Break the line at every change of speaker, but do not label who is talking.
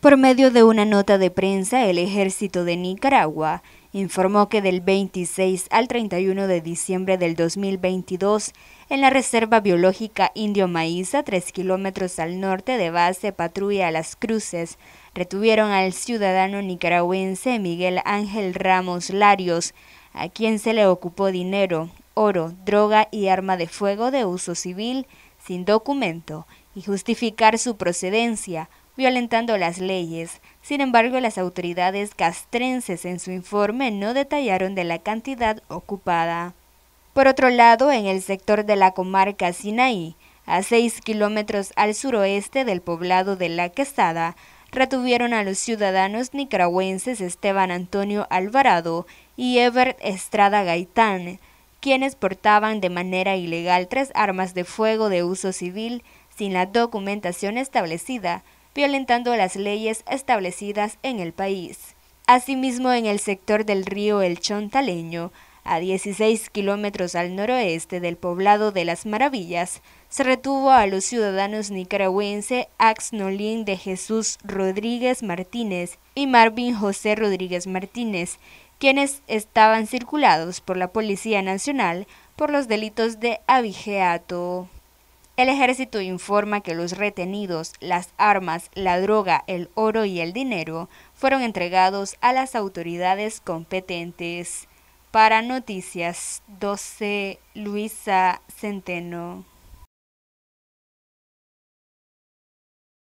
Por medio de una nota de prensa, el ejército de Nicaragua informó que del 26 al 31 de diciembre del 2022, en la Reserva Biológica Indio Maíza, 3 kilómetros al norte de base Patrulla Las Cruces, retuvieron al ciudadano nicaragüense Miguel Ángel Ramos Larios, a quien se le ocupó dinero, oro, droga y arma de fuego de uso civil sin documento y justificar su procedencia violentando las leyes. Sin embargo, las autoridades castrenses en su informe no detallaron de la cantidad ocupada. Por otro lado, en el sector de la comarca Sinaí, a seis kilómetros al suroeste del poblado de La Quesada, retuvieron a los ciudadanos nicaragüenses Esteban Antonio Alvarado y Ebert Estrada Gaitán, quienes portaban de manera ilegal tres armas de fuego de uso civil sin la documentación establecida, violentando las leyes establecidas en el país. Asimismo, en el sector del río El Chontaleño, a 16 kilómetros al noroeste del poblado de Las Maravillas, se retuvo a los ciudadanos nicaragüense Axnolín de Jesús Rodríguez Martínez y Marvin José Rodríguez Martínez, quienes estaban circulados por la Policía Nacional por los delitos de abigeato. El ejército informa que los retenidos, las armas, la droga, el oro y el dinero fueron entregados a las autoridades competentes. Para Noticias 12, Luisa Centeno.